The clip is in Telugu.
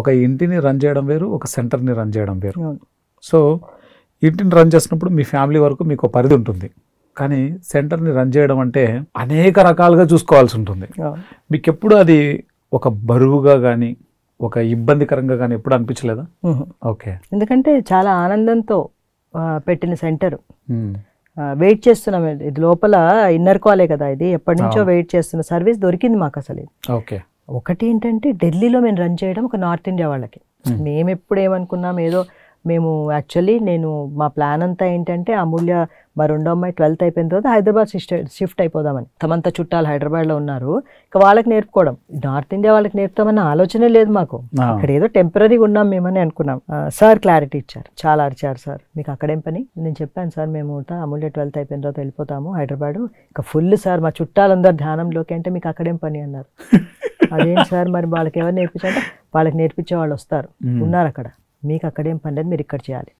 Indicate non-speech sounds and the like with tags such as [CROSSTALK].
ఒక ఇంటిని రన్ చేయడం వేరు ఒక సెంటర్ని రన్ చేయడం వేరు సో ఇంటిని రన్ చేసినప్పుడు మీ ఫ్యామిలీ వరకు మీకు పరిధి ఉంటుంది కానీ సెంటర్ని రన్ చేయడం అంటే అనేక రకాలుగా చూసుకోవాల్సి ఉంటుంది మీకు ఎప్పుడు అది ఒక బరువుగా కానీ ఒక ఇబ్బందికరంగా కానీ ఎప్పుడు అనిపించలేదా ఓకే ఎందుకంటే చాలా ఆనందంతో పెట్టిన సెంటర్ వెయిట్ చేస్తున్నాం ఇది లోపల ఇన్నర్ కాలే కదా ఇది ఎప్పటి నుంచో వెయిట్ చేస్తున్న సర్వీస్ దొరికింది మాకు అసలు ఓకే ఒకటి ఏంటంటే ఢిల్లీలో మేము రన్ చేయడం ఒక నార్త్ ఇండియా వాళ్ళకి hmm. మేము ఎప్పుడు ఏమనుకున్నాం ఏదో మేము యాక్చువల్లీ నేను మా ప్లాన్ అంతా ఏంటంటే అమూల్య మా రెండో అమ్మాయి ట్వెల్త్ అయిపోయిన తర్వాత హైదరాబాద్ షిఫ్ట్ షిఫ్ట్ అయిపోదామని తమంతా చుట్టాలు హైదరాబాద్లో ఉన్నారు ఇక వాళ్ళకి నేర్పుకోవడం నార్త్ ఇండియా వాళ్ళకి నేర్పుతామన్న ఆలోచనే లేదు మాకు అక్కడ ఏదో టెంపరీగా ఉన్నాం మేమని అనుకున్నాం సార్ క్లారిటీ ఇచ్చారు చాలా అరిచారు సార్ మీకు అక్కడేం పని నేను చెప్పాను సార్ మేము అమూల్య ట్వెల్త్ అయిపోయిన తర్వాత వెళ్ళిపోతాము హైదరాబాద్ ఇక ఫుల్ సార్ మా చుట్టాలందరూ ధ్యానంలోకి అంటే మీకు అక్కడేం పని అన్నారు [LAUGHS] అదేం సార్ మరి వాళ్ళకి ఎవరు నేర్పించాలంటే వాళ్ళకి నేర్పించే వాళ్ళు వస్తారు ఉన్నారు అక్కడ మీకు అక్కడేం పని లేదు మీరు ఇక్కడ చేయాలి